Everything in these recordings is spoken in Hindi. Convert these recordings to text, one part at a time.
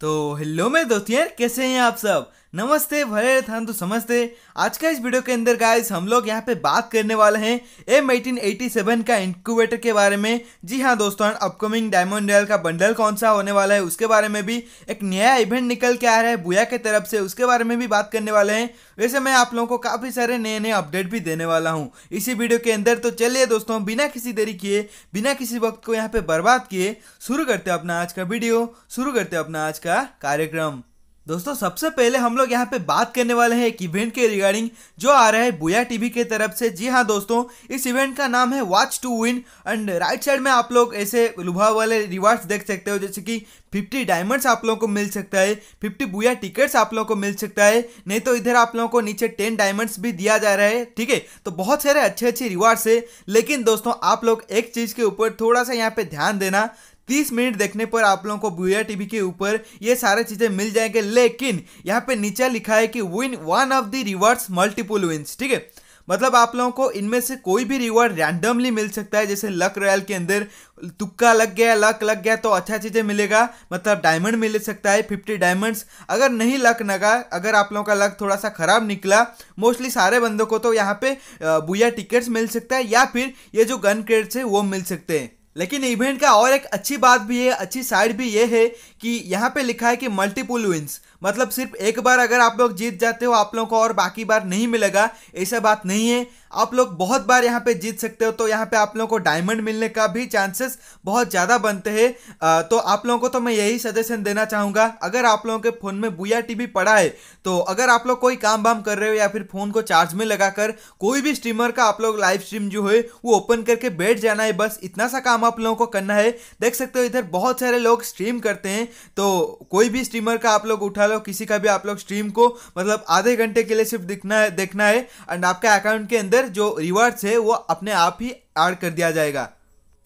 तो हेलो मेरे दोस्त यार कैसे हैं आप सब नमस्ते भले थान तो समझते आज का इस वीडियो के अंदर गाइस हम लोग यहाँ पे बात करने वाले हैं एम एटीन एटी सेवन का इंक्यूबेटर के बारे में जी हाँ दोस्तों अपकमिंग डायमंड रॉयल का बंडल कौन सा होने वाला है उसके बारे में भी एक नया इवेंट निकल के आ रहा है बुया के तरफ से उसके बारे में भी बात करने वाले हैं वैसे मैं आप लोगों को काफ़ी सारे नए नए अपडेट भी देने वाला हूँ इसी वीडियो के अंदर तो चलिए दोस्तों बिना किसी देरी किए बिना किसी वक्त को यहाँ पे बर्बाद किए शुरू करते अपना आज का वीडियो शुरू करते अपना आज का कार्यक्रम दोस्तों सबसे पहले हम लोग यहाँ पे बात करने वाले हैं एक इवेंट के रिगार्डिंग जो आ रहा है बुया टीवी के तरफ से जी हाँ दोस्तों इस इवेंट का नाम है watch to win and right side में आप लोग ऐसे लुभाव वाले रिवार्ड्स देख सकते हो जैसे कि 50 डायमंड्स आप लोगों को मिल सकता है 50 बुया टिकट्स आप लोगों को मिल सकता है नहीं तो इधर आप लोगों को नीचे 10 डायमंड्स भी दिया जा रहा है ठीक है तो बहुत सारे अच्छे अच्छे रिवार्ड्स है लेकिन दोस्तों आप लोग एक चीज़ के ऊपर थोड़ा सा यहाँ पे ध्यान देना तीस मिनट देखने पर आप लोगों को बुआ टीवी के ऊपर ये सारे चीजें मिल जाएंगे लेकिन यहाँ पे नीचे लिखा है कि win one of the rewards multiple wins ठीक है मतलब आप लोगों को इनमें से कोई भी रिवॉर्ड रैंडमली मिल सकता है जैसे लक रॉयल के अंदर तुक्का लग गया लक लग गया तो अच्छा चीज़ें मिलेगा मतलब डायमंड मिल सकता है फिफ्टी डायमंड्स अगर नहीं लक लगा अगर आप लोगों का लक थोड़ा सा ख़राब निकला मोस्टली सारे बंदों को तो यहाँ पे बुया टिकट्स मिल सकता है या फिर ये जो गन क्रेड्स है वो मिल सकते हैं लेकिन इवेंट का और एक अच्छी बात भी है अच्छी साइड भी ये है कि यहाँ पे लिखा है कि मल्टीपुल विंस मतलब सिर्फ एक बार अगर आप लोग जीत जाते हो आप लोगों को और बाकी बार नहीं मिलेगा ऐसा बात नहीं है आप लोग बहुत बार यहाँ पे जीत सकते हो तो यहाँ पे आप लोगों को डायमंड मिलने का भी चांसेस बहुत ज़्यादा बनते हैं तो आप लोगों को तो मैं यही सजेशन देना चाहूँगा अगर आप लोगों के फ़ोन में बुया टीवी पड़ा है तो अगर आप लोग कोई काम वाम कर रहे हो या फिर फ़ोन को चार्ज में लगाकर कोई भी स्ट्रीमर का आप लोग लाइव स्ट्रीम जो है वो ओपन करके बैठ जाना है बस इतना सा काम आप लोगों को करना है देख सकते हो इधर बहुत सारे लोग स्ट्रीम करते हैं तो कोई भी स्ट्रीमर का आप लोग उठा वाले किसी का भी आप लोग स्ट्रीम को मतलब आधे घंटे के लिए सिर्फ दिखना है देखना है एंड आपका अकाउंट के अंदर जो रिवार्ड्स है वो अपने आप ही ऐड कर दिया जाएगा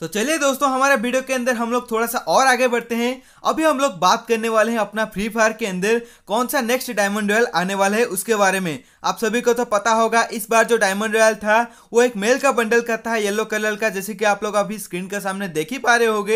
तो चलिए दोस्तों हमारे वीडियो के अंदर हम लोग थोड़ा सा और आगे बढ़ते हैं अभी हम लोग बात करने वाले हैं अपना फ्री फायर के अंदर कौन सा नेक्स्ट डायमंड रॉयल आने वाला है उसके बारे में आप सभी को तो पता होगा इस बार जो डायमंड रॉयल था वो एक मेल का बंडल का था येलो कलर का जैसे कि आप लोग अभी स्क्रीन के सामने देख ही पा रहे हो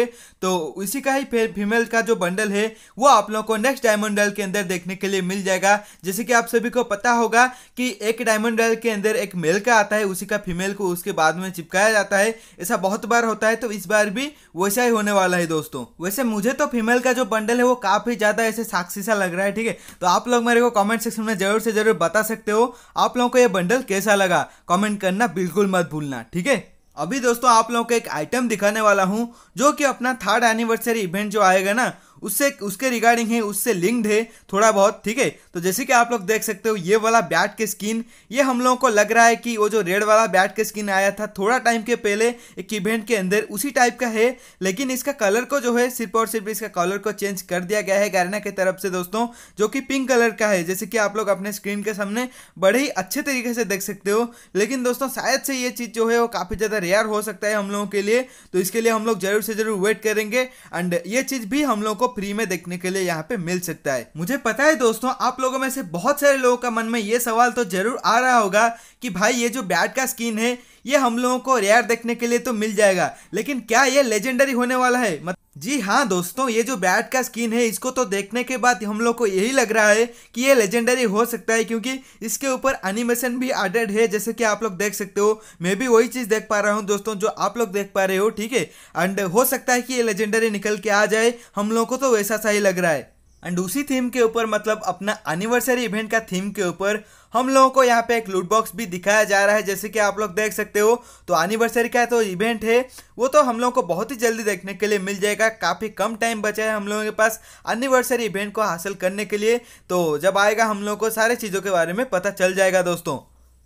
तो इसी का ही फीमेल का जो बंडल है वो आप लोग को नेक्स्ट डायमंड रॉयल के अंदर देखने के लिए मिल जाएगा जैसे कि आप सभी को पता होगा कि एक डायमंड रॉयल के अंदर एक मेल का आता है उसी का फीमेल को उसके बाद में चिपकाया जाता है ऐसा बहुत बार होता है है तो इस बार भी वैसा ही होने वाला है दोस्तों वैसे मुझे तो फीमेल का जो बंडल है वो काफ़ी ज़्यादा ऐसे साक्षी सा लग रहा है ठीक है तो आप लोग मेरे को कमेंट सेक्शन में जरूर से जरूर बता सकते हो आप लोगों को ये बंडल कैसा लगा कॉमेंट करना बिल्कुल मत भूलना ठीक है अभी दोस्तों आप लोगों को एक आइटम दिखाने वाला हूँ जो कि अपना थर्ड एनिवर्सरी इवेंट जो आएगा ना उससे उसके रिगार्डिंग है उससे लिंक्ड है थोड़ा बहुत ठीक है तो जैसे कि आप लोग देख सकते हो ये वाला बैट के स्किन ये हम लोगों को लग रहा है कि वो जो रेड वाला बैट के स्किन आया था थोड़ा टाइम के पहले एक इवेंट के अंदर उसी टाइप का है लेकिन इसका कलर को जो है सिर्फ और सिर्फ इसका कलर को चेंज कर दिया गया है गैरना की तरफ से दोस्तों जो कि पिंक कलर का है जैसे कि आप लोग अपने स्क्रीन के सामने बड़े ही अच्छे तरीके से देख सकते हो लेकिन दोस्तों शायद से ये चीज़ जो है वो काफ़ी ज़्यादा रेयर हो सकता है हम लोगों के लिए तो इसके लिए हम लोग जरूर से जरूर वेट करेंगे एंड ये चीज़ भी हम लोग को फ्री में देखने के लिए यहाँ पे मिल सकता है मुझे पता है दोस्तों आप लोगों में से बहुत सारे लोगों का मन में ये सवाल तो जरूर आ रहा होगा कि भाई ये जो बैट का स्किन है ये हम लोगों को रेयर देखने के लिए तो मिल जाएगा लेकिन क्या ये लेजेंडरी होने वाला है मत... जी हाँ दोस्तों ये जो बैट का स्किन है इसको तो देखने के बाद हम लोग को यही लग रहा है कि ये लेजेंडरी हो सकता है क्योंकि इसके ऊपर एनिमेशन भी एडेड है जैसे कि आप लोग देख सकते हो मैं भी वही चीज़ देख पा रहा हूँ दोस्तों जो आप लोग देख पा रहे हो ठीक है एंड हो सकता है कि ये लेजेंडरी निकल के आ जाए हम लोग को तो वैसा सा ही लग रहा है एंड उसी थीम के ऊपर मतलब अपना एनिवर्सरी इवेंट का थीम के ऊपर हम लोगों को यहाँ पे एक लूट बॉक्स भी दिखाया जा रहा है जैसे कि आप लोग देख सकते हो तो एनिवर्सरी का तो इवेंट है वो तो हम लोगों को बहुत ही जल्दी देखने के लिए मिल जाएगा काफ़ी कम टाइम बचा है हम लोगों के पास एनिवर्सरी इवेंट को हासिल करने के लिए तो जब आएगा हम लोगों को सारे चीज़ों के बारे में पता चल जाएगा दोस्तों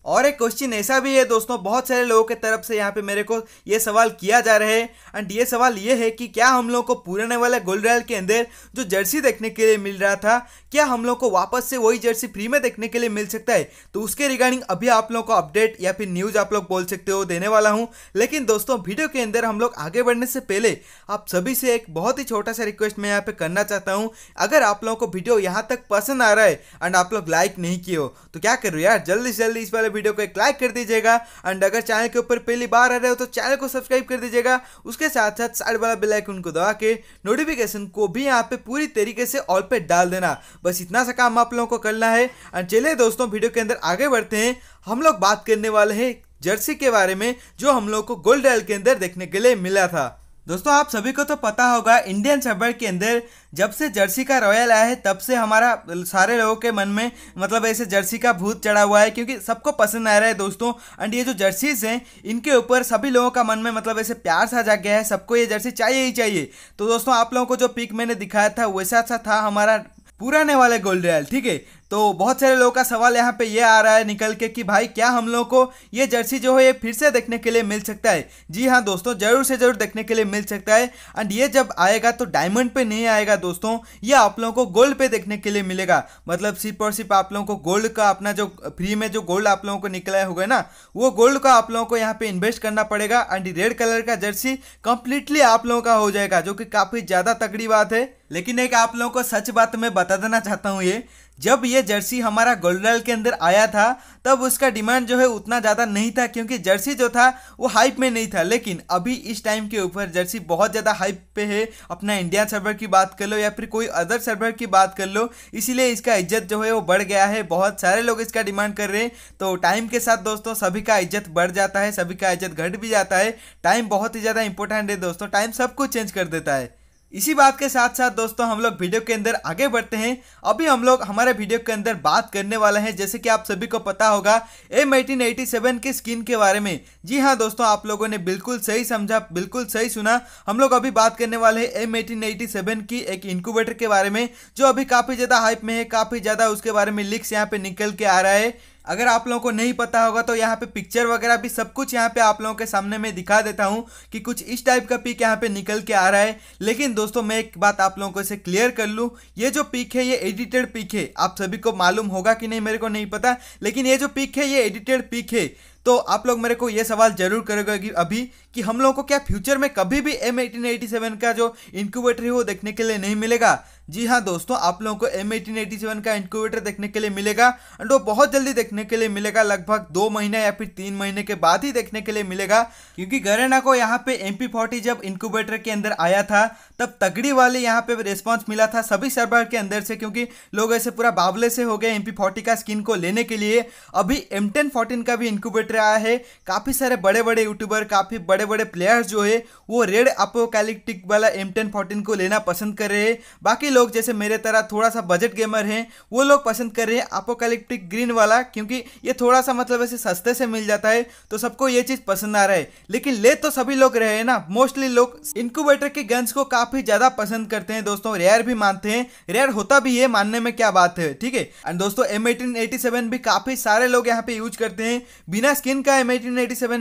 और एक क्वेश्चन ऐसा भी है दोस्तों बहुत सारे लोगों के तरफ से यहाँ पे मेरे को ये सवाल किया जा रहा है एंड ये सवाल ये है कि क्या हम लोग को पुराने वाले गोल्ड रॉयल के अंदर जो जर्सी देखने के लिए मिल रहा था क्या हम लोग को वापस से वही जर्सी फ्री में देखने के लिए मिल सकता है तो उसके रिगार्डिंग अभी आप लोग को अपडेट या फिर न्यूज़ आप लोग बोल सकते हो देने वाला हूँ लेकिन दोस्तों वीडियो के अंदर हम लोग आगे बढ़ने से पहले आप सभी से एक बहुत ही छोटा सा रिक्वेस्ट मैं यहाँ पे करना चाहता हूँ अगर आप लोगों को वीडियो यहाँ तक पसंद आ रहा है एंड आप लोग लाइक नहीं किए तो क्या करो यार जल्दी से जल्दी इस वाले वीडियो को एक लाइक कर दीजिएगा एंड अगर चैनल के ऊपर पहली बार आ रहे हो तो चैनल को सब्सक्राइब कर दीजिएगा उसके साथ साथ साइड वाला बेलाइकन को दबा के नोटिफिकेशन को भी यहाँ पे पूरी तरीके से ऑल पे डाल देना बस इतना सा काम आप लोगों को करना है एंड चलिए दोस्तों वीडियो के अंदर आगे बढ़ते हैं हम लोग बात करने वाले हैं जर्सी के बारे में जो हम लोग को गोल्ड डायल के अंदर देखने के लिए मिला था दोस्तों आप सभी को तो पता होगा इंडियन शब्द के अंदर जब से जर्सी का रॉयल आया है तब से हमारा सारे लोगों के मन में मतलब ऐसे जर्सी का भूत चढ़ा हुआ है क्योंकि सबको पसंद आ रहा है दोस्तों एंड ये जो जर्सीज हैं इनके ऊपर सभी लोगों का मन में मतलब ऐसे प्यार सा जाग गया है सबको ये जर्सी चाहिए ही चाहिए तो दोस्तों आप लोगों को जो पिक मैंने दिखाया था वैसा सा था हमारा पुराने वाले वाला गोल्ड रॉयल ठीक है तो बहुत सारे लोगों का सवाल यहाँ पे ये आ रहा है निकल के कि भाई क्या हम लोग को ये जर्सी जो है ये फिर से देखने के लिए मिल सकता है जी हाँ दोस्तों जरूर से जरूर देखने के लिए मिल सकता है एंड ये जब आएगा तो डायमंड पे नहीं आएगा दोस्तों ये आप लोगों को गोल्ड पे देखने के लिए मिलेगा मतलब सिर्फ और सिर्फ आप लोगों को गोल्ड का अपना जो फ्री में जो गोल्ड आप लोगों को निकला होगा ना वो गोल्ड का आप लोगों को यहाँ पे इन्वेस्ट करना पड़ेगा एंड रेड कलर का जर्सी कंप्लीटली आप लोगों का हो जाएगा जो कि काफ़ी ज़्यादा तगड़ी बात है लेकिन एक आप लोगों को सच बात मैं बता देना चाहता हूँ ये जब ये जर्सी हमारा गोल्डनल के अंदर आया था तब उसका डिमांड जो है उतना ज़्यादा नहीं था क्योंकि जर्सी जो था वो हाइप में नहीं था लेकिन अभी इस टाइम के ऊपर जर्सी बहुत ज़्यादा हाइप पे है अपना इंडिया सर्वर की बात कर लो या फिर कोई अदर सर्वर की बात कर लो इसीलिए इसका इज्जत जो है वो बढ़ गया है बहुत सारे लोग इसका डिमांड कर रहे हैं तो टाइम के साथ दोस्तों सभी का इज्जत बढ़ जाता है सभी का इज्जत घट भी जाता है टाइम बहुत ही ज़्यादा इंपॉर्टेंट है दोस्तों टाइम सब कुछ चेंज कर देता है इसी बात के साथ साथ दोस्तों हम लोग वीडियो के अंदर आगे बढ़ते हैं अभी हम लोग हमारे वीडियो के अंदर बात करने वाले हैं जैसे कि आप सभी को पता होगा एम एटीन के स्किन के बारे में जी हाँ दोस्तों आप लोगों ने बिल्कुल सही समझा बिल्कुल सही सुना हम लोग अभी बात करने वाले हैं एम एटीन की एक इंक्यूबेटर के बारे में जो अभी काफ़ी ज़्यादा हाइप में है काफ़ी ज़्यादा उसके बारे में लिक्स यहाँ पर निकल के आ रहा है अगर आप लोगों को नहीं पता होगा तो यहाँ पे पिक्चर वगैरह भी सब कुछ यहाँ पे आप लोगों के सामने में दिखा देता हूँ कि कुछ इस टाइप का पिक यहाँ पे निकल के आ रहा है लेकिन दोस्तों मैं एक बात आप लोगों को इसे क्लियर कर लूँ ये जो पिक है ये एडिटेड पिक है आप सभी को मालूम होगा कि नहीं मेरे को नहीं पता लेकिन ये जो पिक है ये एडिटेड पिक है तो आप लोग मेरे को ये सवाल जरूर करोगे कि अभी कि हम लोगों को क्या फ्यूचर में कभी भी एम एटीन एटी सेवन का जो इंक्यूबेटर है वो देखने के लिए नहीं मिलेगा जी हाँ दोस्तों आप लोगों को एम एटीन एटी सेवन का इंक्यूबेटर देखने के लिए मिलेगा एंड वो बहुत जल्दी देखने के लिए मिलेगा लगभग दो महीने या फिर तीन महीने के बाद ही देखने के लिए मिलेगा क्योंकि गरेना को यहाँ पे एम पी जब इंक्यूबेटर के अंदर आया था तब तगड़ी वाले यहाँ पे रिस्पॉन्स मिला था सभी सर्वर के अंदर से क्योंकि लोग ऐसे पूरा बावले से हो गए एम पी का स्किन को लेने के लिए अभी एम टेन का भी इंक्यूबेटर आया है काफ़ी सारे बड़े बड़े यूट्यूबर काफ़ी बड़े बड़े बड़े प्लेयर्स जो है वो रेड अपोकैलिक्टिक वाला एम टेन फोर्टीन को लेना पसंद कर रहे हैं बाकी लोग जैसे मेरे तरह थोड़ा सा बजट गेमर हैं वो लोग पसंद कर रहे हैं अपोकैलिक्टिक ग्रीन वाला क्योंकि ये थोड़ा सा मतलब ऐसे सस्ते से मिल जाता है तो सबको ये चीज़ पसंद आ रहा है लेकिन ले तो सभी लोग रहे हैं ना मोस्टली लोग इनक्यूबेटर के गन्स को काफ़ी ज़्यादा पसंद करते हैं दोस्तों रेयर भी मानते हैं रेयर होता भी है मानने में क्या बात है ठीक है एंड दोस्तों एम भी काफ़ी सारे लोग यहाँ पे यूज करते हैं बिना स्किन का एम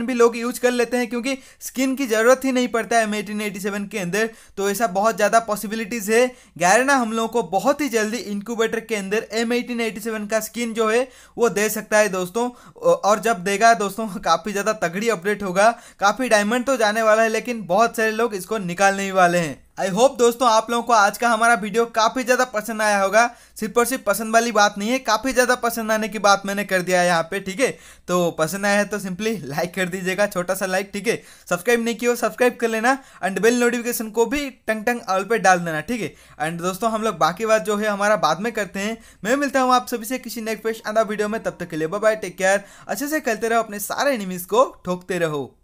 भी लोग यूज कर लेते हैं क्योंकि स्किन की ज़रूरत ही नहीं पड़ता है एम एटीन एटी सेवन के अंदर तो ऐसा बहुत ज़्यादा पॉसिबिलिटीज़ है गैरना हम लोगों को बहुत ही जल्दी इंक्यूबेटर के अंदर एम एटीन एटी सेवन का स्किन जो है वो दे सकता है दोस्तों और जब देगा दोस्तों काफ़ी ज़्यादा तगड़ी अपडेट होगा काफ़ी डायमंड तो जाने वाला है लेकिन बहुत सारे लोग इसको निकालने वाले हैं आई होप दोस्तों आप लोगों को आज का हमारा वीडियो काफ़ी ज़्यादा पसंद आया होगा सिर्फ और सिर्फ पसंद वाली बात नहीं है काफ़ी ज़्यादा पसंद आने की बात मैंने कर दिया है यहाँ पे ठीक है तो पसंद आया है तो सिंपली लाइक कर दीजिएगा छोटा सा लाइक ठीक है सब्सक्राइब नहीं किया सब्सक्राइब कर लेना एंड बेल नोटिफिकेशन को भी टंग टंग ऑल पर डाल देना ठीक है एंड दोस्तों हम लोग बाकी बात जो है हमारा बाद में करते हैं मैं मिलता हूँ आप सभी से किसी नेक्स्ट पेश आधा वीडियो में तब तक के लिए बाय टेक केयर अच्छे से खेलते रहो अपने सारे एनिमीज़ को ठोकते रहो